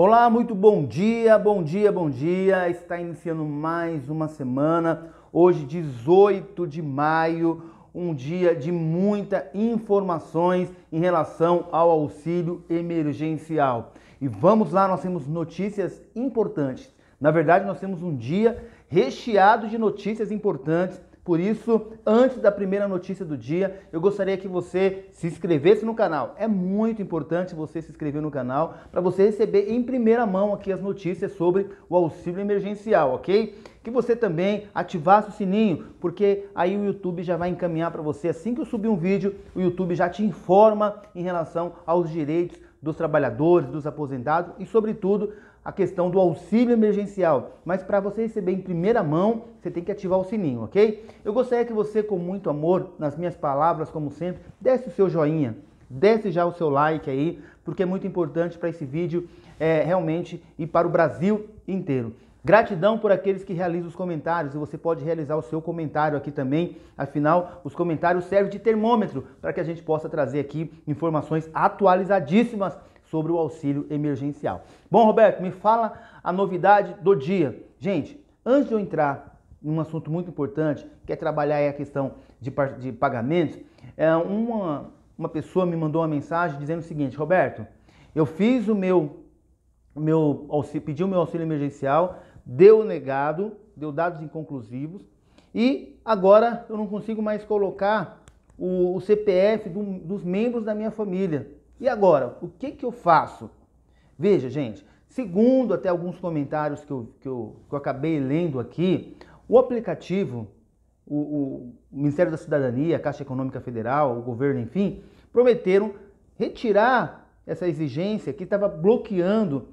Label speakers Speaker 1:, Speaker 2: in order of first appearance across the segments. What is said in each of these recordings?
Speaker 1: Olá, muito bom dia, bom dia, bom dia. Está iniciando mais uma semana, hoje, 18 de maio, um dia de muita informações em relação ao auxílio emergencial. E vamos lá, nós temos notícias importantes. Na verdade, nós temos um dia recheado de notícias importantes por isso, antes da primeira notícia do dia, eu gostaria que você se inscrevesse no canal. É muito importante você se inscrever no canal para você receber em primeira mão aqui as notícias sobre o auxílio emergencial, ok? Que você também ativasse o sininho, porque aí o YouTube já vai encaminhar para você assim que eu subir um vídeo, o YouTube já te informa em relação aos direitos dos trabalhadores, dos aposentados e, sobretudo, a questão do auxílio emergencial. Mas para você receber em primeira mão, você tem que ativar o sininho, ok? Eu gostaria que você, com muito amor, nas minhas palavras, como sempre, desse o seu joinha, desse já o seu like aí, porque é muito importante para esse vídeo é, realmente e para o Brasil inteiro. Gratidão por aqueles que realizam os comentários e você pode realizar o seu comentário aqui também. Afinal, os comentários servem de termômetro para que a gente possa trazer aqui informações atualizadíssimas sobre o auxílio emergencial. Bom, Roberto, me fala a novidade do dia. Gente, antes de eu entrar em um assunto muito importante, que é trabalhar a questão de, de pagamentos, é, uma, uma pessoa me mandou uma mensagem dizendo o seguinte: Roberto, eu fiz o meu meu auxílio, pediu meu auxílio emergencial, deu negado, deu dados inconclusivos e agora eu não consigo mais colocar o, o CPF do, dos membros da minha família. E agora, o que, que eu faço? Veja, gente, segundo até alguns comentários que eu, que eu, que eu acabei lendo aqui, o aplicativo, o, o Ministério da Cidadania, a Caixa Econômica Federal, o governo, enfim, prometeram retirar essa exigência que estava bloqueando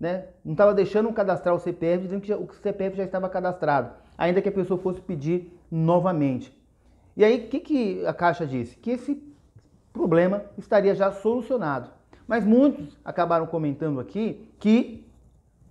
Speaker 1: né, não estava deixando cadastrar o CPF, dizendo que o CPF já estava cadastrado, ainda que a pessoa fosse pedir novamente. E aí, o que, que a Caixa disse? Que esse problema estaria já solucionado. Mas muitos acabaram comentando aqui que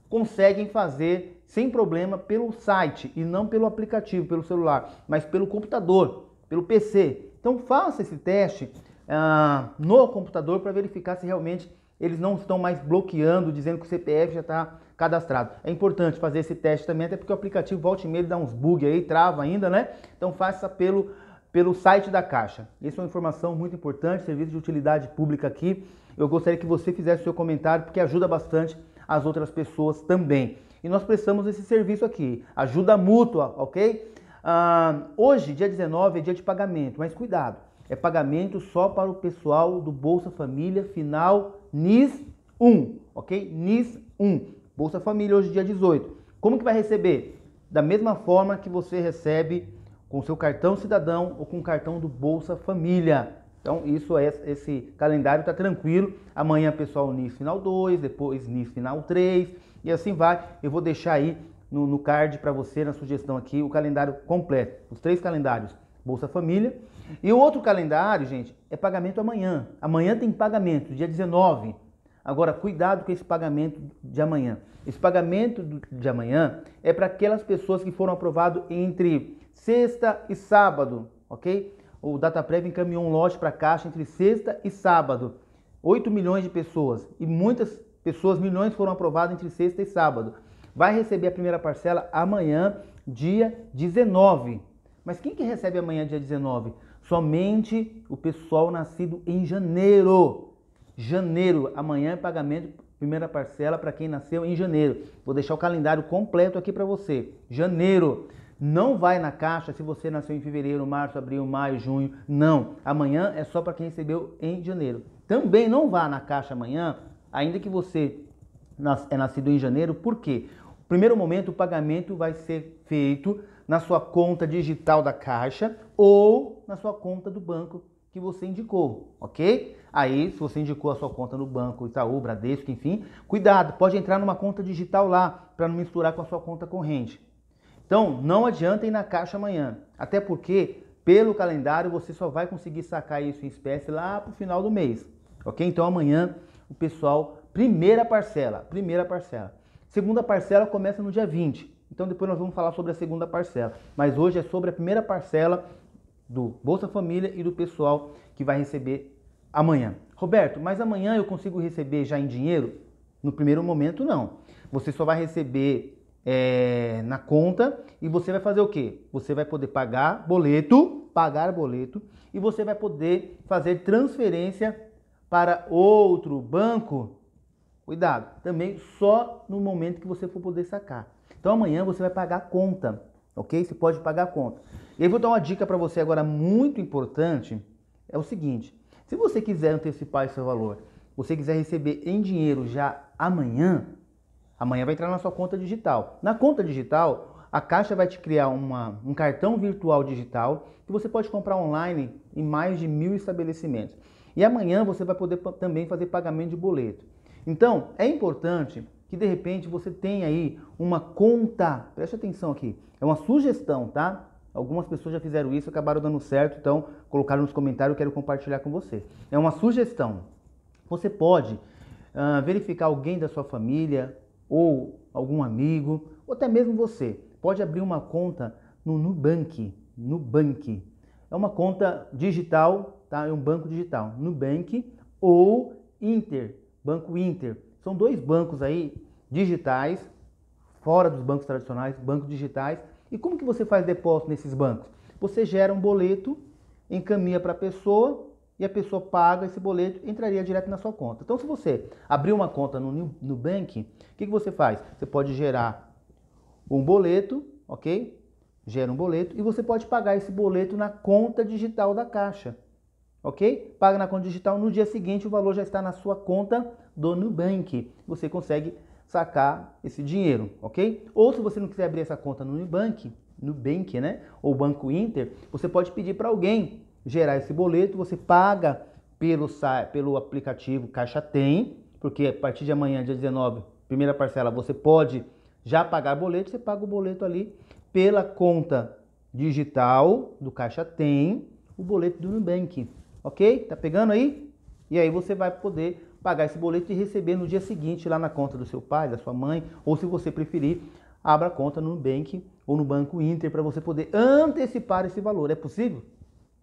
Speaker 1: conseguem fazer sem problema pelo site e não pelo aplicativo, pelo celular, mas pelo computador, pelo PC. Então faça esse teste ah, no computador para verificar se realmente eles não estão mais bloqueando, dizendo que o CPF já está cadastrado. É importante fazer esse teste também, até porque o aplicativo volta e meia dá uns bug aí, trava ainda, né? Então faça pelo, pelo site da Caixa. Isso é uma informação muito importante, serviço de utilidade pública aqui. Eu gostaria que você fizesse o seu comentário, porque ajuda bastante as outras pessoas também. E nós prestamos esse serviço aqui, ajuda mútua, ok? Ah, hoje, dia 19, é dia de pagamento, mas cuidado é pagamento só para o pessoal do Bolsa Família, final NIS 1, ok? NIS 1, Bolsa Família hoje dia 18. Como que vai receber? Da mesma forma que você recebe com seu cartão cidadão ou com o cartão do Bolsa Família. Então, isso é esse calendário está tranquilo. Amanhã, pessoal, NIS final 2, depois NIS final 3 e assim vai. Eu vou deixar aí no, no card para você, na sugestão aqui, o calendário completo, os três calendários Bolsa Família. E o outro calendário, gente, é pagamento amanhã. Amanhã tem pagamento, dia 19. Agora, cuidado com esse pagamento de amanhã. Esse pagamento de amanhã é para aquelas pessoas que foram aprovadas entre sexta e sábado, ok? O Dataprev encaminhou um lote para a Caixa entre sexta e sábado. 8 milhões de pessoas e muitas pessoas, milhões foram aprovadas entre sexta e sábado. Vai receber a primeira parcela amanhã, dia 19, mas quem que recebe amanhã, dia 19? Somente o pessoal nascido em janeiro. Janeiro, amanhã é pagamento, primeira parcela para quem nasceu em janeiro. Vou deixar o calendário completo aqui para você. Janeiro. Não vai na caixa se você nasceu em fevereiro, março, abril, maio, junho. Não. Amanhã é só para quem recebeu em janeiro. Também não vá na caixa amanhã, ainda que você é nascido em janeiro, por quê? primeiro momento, o pagamento vai ser feito na sua conta digital da Caixa ou na sua conta do banco que você indicou, ok? Aí, se você indicou a sua conta no banco Itaú, Bradesco, enfim, cuidado, pode entrar numa conta digital lá para não misturar com a sua conta corrente. Então, não adianta ir na Caixa amanhã, até porque pelo calendário você só vai conseguir sacar isso em espécie lá para o final do mês, ok? Então, amanhã o pessoal, primeira parcela, primeira parcela. Segunda parcela começa no dia 20. Então depois nós vamos falar sobre a segunda parcela. Mas hoje é sobre a primeira parcela do Bolsa Família e do pessoal que vai receber amanhã. Roberto, mas amanhã eu consigo receber já em dinheiro? No primeiro momento, não. Você só vai receber é, na conta e você vai fazer o quê? Você vai poder pagar boleto, pagar boleto, e você vai poder fazer transferência para outro banco Cuidado, também só no momento que você for poder sacar. Então amanhã você vai pagar a conta, ok? Você pode pagar a conta. E aí vou dar uma dica para você agora muito importante, é o seguinte, se você quiser antecipar esse valor, você quiser receber em dinheiro já amanhã, amanhã vai entrar na sua conta digital. Na conta digital, a Caixa vai te criar uma, um cartão virtual digital que você pode comprar online em mais de mil estabelecimentos. E amanhã você vai poder também fazer pagamento de boleto. Então, é importante que de repente você tenha aí uma conta. Preste atenção aqui, é uma sugestão, tá? Algumas pessoas já fizeram isso, acabaram dando certo, então colocaram nos comentários, eu quero compartilhar com você. É uma sugestão. Você pode uh, verificar alguém da sua família ou algum amigo, ou até mesmo você. Pode abrir uma conta no Nubank. Nubank. É uma conta digital, tá? É um banco digital. Nubank ou Inter Banco Inter. São dois bancos aí digitais, fora dos bancos tradicionais, bancos digitais. E como que você faz depósito nesses bancos? Você gera um boleto, encaminha para a pessoa e a pessoa paga esse boleto, entraria direto na sua conta. Então, se você abrir uma conta no Nubank, o que, que você faz? Você pode gerar um boleto, ok? Gera um boleto e você pode pagar esse boleto na conta digital da Caixa ok? Paga na conta digital, no dia seguinte o valor já está na sua conta do Nubank. Você consegue sacar esse dinheiro, ok? Ou se você não quiser abrir essa conta no Nubank, Nubank, né? Ou Banco Inter, você pode pedir para alguém gerar esse boleto, você paga pelo, pelo aplicativo Caixa Tem, porque a partir de amanhã, dia 19, primeira parcela, você pode já pagar boleto, você paga o boleto ali pela conta digital do Caixa Tem, o boleto do Nubank, Ok? Tá pegando aí? E aí você vai poder pagar esse boleto e receber no dia seguinte lá na conta do seu pai, da sua mãe, ou se você preferir, abra a conta no Nubank ou no Banco Inter para você poder antecipar esse valor. É possível?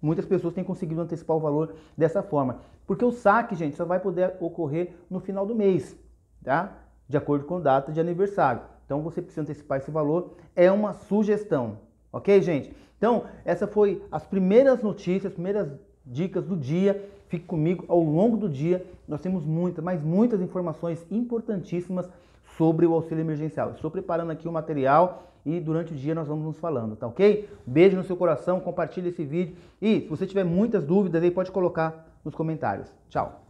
Speaker 1: Muitas pessoas têm conseguido antecipar o valor dessa forma. Porque o saque, gente, só vai poder ocorrer no final do mês, tá? De acordo com data de aniversário. Então você precisa antecipar esse valor. É uma sugestão, ok, gente? Então, essa foi as primeiras notícias, as primeiras dicas do dia. Fique comigo ao longo do dia. Nós temos muitas, mas muitas informações importantíssimas sobre o auxílio emergencial. Estou preparando aqui o material e durante o dia nós vamos nos falando, tá ok? Beijo no seu coração, compartilhe esse vídeo e se você tiver muitas dúvidas aí pode colocar nos comentários. Tchau!